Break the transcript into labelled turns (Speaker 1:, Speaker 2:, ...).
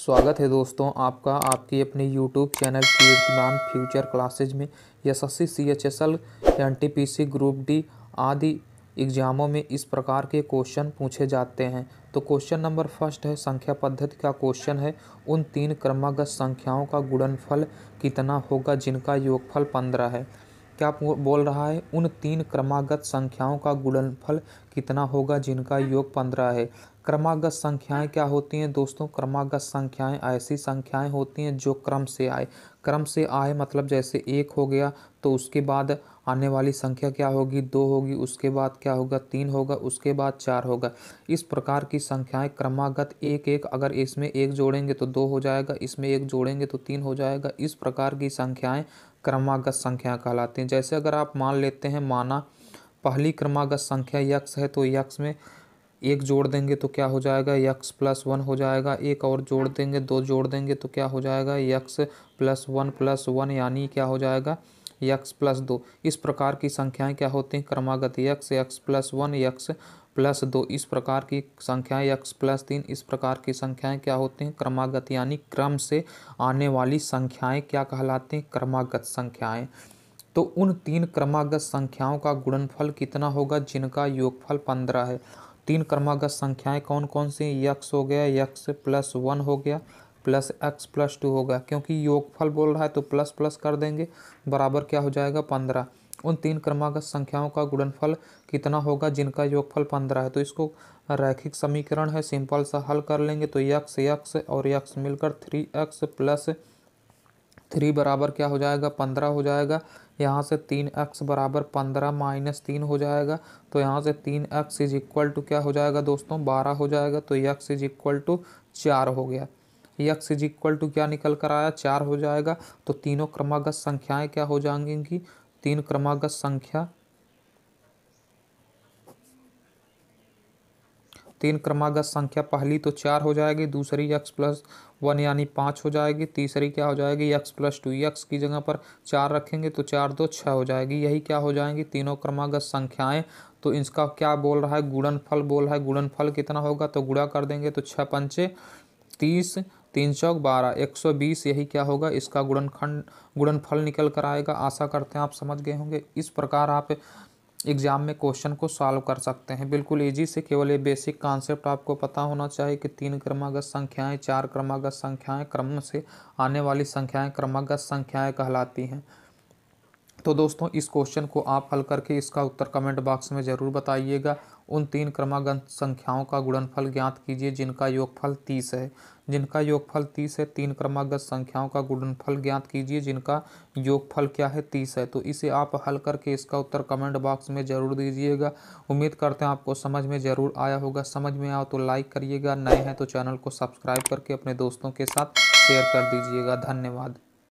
Speaker 1: स्वागत है दोस्तों आपका आपके अपने YouTube channel Kirtiman future classes में यशस्वी C H S L N T P C group D आदि एग्जामों में इस प्रकार के क्वेश्चन पूछे जाते हैं तो क्वेश्चन नंबर फर्स्ट है संख्या पद्धति का क्वेश्चन है उन तीन क्रमागत संख्याओं का गुणनफल कितना होगा जिनका योगफल पंद्रह है क्या बोल रहा है उन तीन क्रमागत संख्याओं का गुणनफल कितना होगा जिनका योग पंद्रह है क्रमागत संख्याएं क्या होती हैं दोस्तों क्रमागत संख्याएं ऐसी संख्याएं होती हैं जो क्रम से आए क्रम से आए मतलब जैसे एक हो गया तो उसके बाद आने वाली संख्या क्या होगी दो होगी उसके बाद क्या होगा तीन होगा उसके बाद चार होगा इस प्रकार की संख्याएं क्रमागत एक एक अगर इसमें एक जोड़ेंगे तो दो हो जाएगा इसमें एक जोड़ेंगे तो तीन हो जाएगा इस प्रकार की संख्याएं क्रमागत संख्या कहलाते हैं जैसे अगर आप मान लेते हैं माना पहली क्रमागत संख्या यक्स है तो यक्स में एक जोड़ देंगे तो क्या हो जाएगा यक्स प्लस वन हो जाएगा एक और जोड़ देंगे दो जोड़ देंगे तो क्या हो जाएगा x plus one plus one यानी क्या हो जाएगा यक्स प्लस दो इस प्रकार की संख्याएं क्या होती हैं क्रमागत x x plus one x plus दो इस प्रकार की संख्याएं एक्स प्लस तीन इस प्रकार की संख्याएं क्या होती हैं क्रमागत यानी क्रम से आने वाली संख्याएं क्या कहलाती हैं क्रमागत संख्याएं तो उन तीन क्रमागत संख्याओं का गुणनफल कितना होगा जिनका योगफल पंद्रह है तीन क्रमागत संख्याएं कौन कौन सी यक्स हो गया यक्स प्लस वन हो गया प्लस एक्स प्लस टू होगा क्योंकि योगफल बोल रहा है तो प्लस प्लस कर देंगे बराबर क्या हो जाएगा पंद्रह उन तीन क्रमागत संख्याओं का गुणनफल कितना होगा जिनका योगफल पंद्रह है तो इसको रैखिक समीकरण है सिंपल सा हल कर लेंगे तो यक्स यक्स और यक्स मिलकर थ्री एक्स प्लस थ्री बराबर क्या हो जाएगा पंद्रह हो जाएगा यहाँ से तीन एक्स बराबर पंद्रह माइनस तीन हो जाएगा तो यहाँ से तीन एक्स इज इक्वल टू क्या हो जाएगा दोस्तों बारह हो जाएगा तो यक्स इज इक्वल टू चार हो गया यक्स इज इक्वल टू क्या निकल कर आया चार हो जाएगा तो तीनों क्रमागत संख्याएं क्या हो जाएंगी तीन क्रमागत संख्या तीन क्रमागत संख्या पहली तो चार हो जाएगी दूसरी एक्स प्लस वन यानी पाँच हो जाएगी तीसरी क्या हो जाएगी एक्स प्लस टू एक्स की जगह पर चार रखेंगे तो चार दो छः हो जाएगी यही क्या हो जाएंगी तीनों क्रमागत संख्याएं तो इसका क्या बोल रहा है गुणनफल बोल रहा है गुणनफल कितना होगा तो गुणा कर देंगे तो छः पंचे तीस तीन चौक बारह एक सौ बीस यही क्या होगा इसका गुणनखंड गुणनफल निकल कर आएगा आशा करते हैं आप समझ गए होंगे इस प्रकार आप एग्जाम में क्वेश्चन को सॉल्व कर सकते हैं बिल्कुल ईजी से केवल ये बेसिक कॉन्सेप्ट आपको पता होना चाहिए कि तीन क्रमागत संख्याएं चार क्रमागत संख्याएं क्रम से आने वाली संख्याएं क्रमागत संख्याएं कहलाती हैं तो दोस्तों इस क्वेश्चन को आप हल करके इसका उत्तर कमेंट बॉक्स में ज़रूर बताइएगा उन तीन क्रमागत संख्याओं का गुणनफल ज्ञात कीजिए जिनका योगफल तीस है जिनका योगफल तीस है तीन क्रमागत संख्याओं का गुणनफल ज्ञात कीजिए जिनका योगफल क्या है तीस है तो इसे आप हल करके इसका उत्तर कमेंट बॉक्स में ज़रूर दीजिएगा उम्मीद करते हैं आपको समझ में ज़रूर आया होगा समझ में आओ तो लाइक करिएगा नए हैं तो चैनल को सब्सक्राइब करके अपने दोस्तों के साथ शेयर कर दीजिएगा धन्यवाद